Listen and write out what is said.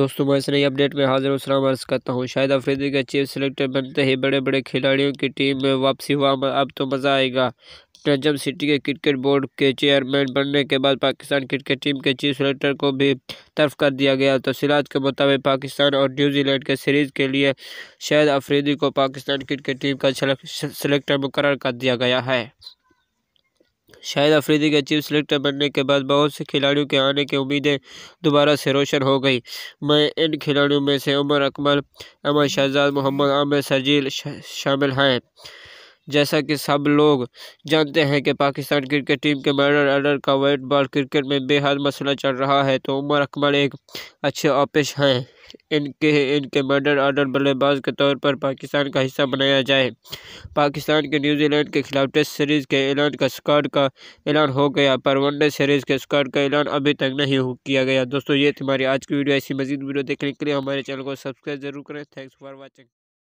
दोस्तों मैं इस नई अपडेट में हाजिर उसराम अर्ज करता हूँ शायद अफरीदी का चीफ सेलेक्टर बनते ही बड़े बड़े खिलाड़ियों की टीम में वापसी हुआ अब तो मज़ा आएगा नजम सिटी के क्रिकेट बोर्ड के चेयरमैन बनने के बाद पाकिस्तान क्रिकेट टीम के चीफ सेलेक्टर को भी तरफ कर दिया गया तफसीत तो के मुताबिक पाकिस्तान और न्यूजीलैंड के सीरीज़ के लिए शायद अफरीदी को पाकिस्तान क्रिकेट टीम का सेलेक्टर मुकर कर दिया गया है शाहिद अफरीदी के चीफ सेलेक्टर बनने के बाद बहुत से खिलाड़ियों के आने की उम्मीदें दोबारा से रोशन हो गई मैं इन खिलाड़ियों में से उमर अकमल अमर शहजाद मोहम्मद आमिर सजील शामिल हैं जैसा कि सब लोग जानते हैं कि पाकिस्तान क्रिकेट टीम के मैडर अर्डर का वाइट बॉल क्रिकेट में बेहद मसला चल रहा है तो उमर अकमल एक अच्छे ऑपिश हैं इनके इनके मर्डर आर्डर बल्लेबाज के तौर पर पाकिस्तान का हिस्सा बनाया जाए पाकिस्तान के न्यूजीलैंड के खिलाफ टेस्ट सीरीज़ के ऐलान का स्कॉड का ऐलान हो गया पर वनडे सीरीज़ के स्कॉड का ऐलान अभी तक नहीं किया गया दोस्तों ये थी हमारी आज की वीडियो ऐसी मजीद वीडियो देखने के लिए हमारे चैनल को सब्सक्राइब जरूर करें थैंक्स फॉर वॉचिंग